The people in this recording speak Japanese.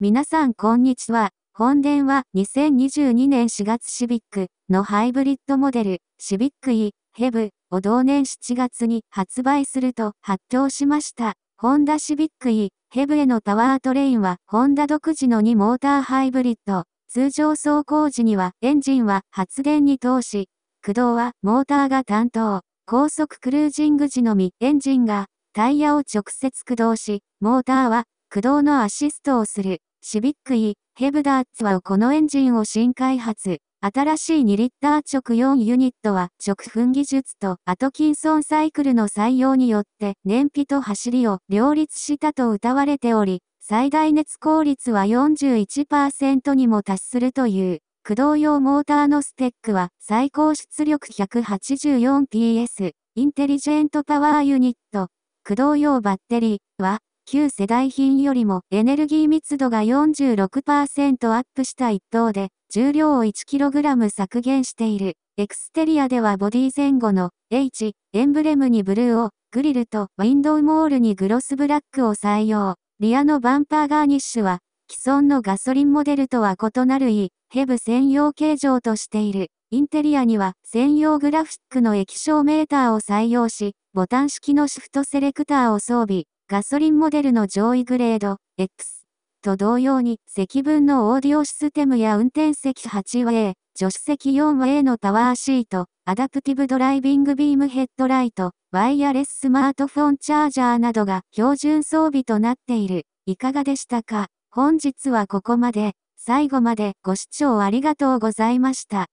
皆さんこんにちは。本電は2022年4月シビックのハイブリッドモデル、シビック E、ヘブを同年7月に発売すると発表しました。ホンダシビック E、ヘブへのタワートレインはホンダ独自の2モーターハイブリッド。通常走行時にはエンジンは発電に通し、駆動はモーターが担当。高速クルージング時のみエンジンがタイヤを直接駆動し、モーターは駆動のアシストをする、シビックイ、ヘブダーツはこのエンジンを新開発。新しい2リッター直4ユニットは直噴技術とアトキンソンサイクルの採用によって燃費と走りを両立したと謳われており、最大熱効率は41%にも達するという、駆動用モーターのスペックは最高出力 184PS、インテリジェントパワーユニット、駆動用バッテリーは旧世代品よりもエネルギー密度が46%アップした一方で、重量を 1kg 削減している。エクステリアではボディ前後の H、エンブレムにブルーを、グリルとウィンドウモールにグロスブラックを採用。リアのバンパーガーニッシュは、既存のガソリンモデルとは異なる E、ヘブ専用形状としている。インテリアには専用グラフィックの液晶メーターを採用し、ボタン式のシフトセレクターを装備。ガソリンモデルの上位グレード X と同様に積分のオーディオシステムや運転席 8way、助手席 4way のパワーシート、アダプティブドライビングビームヘッドライト、ワイヤレススマートフォンチャージャーなどが標準装備となっている。いかがでしたか本日はここまで。最後までご視聴ありがとうございました。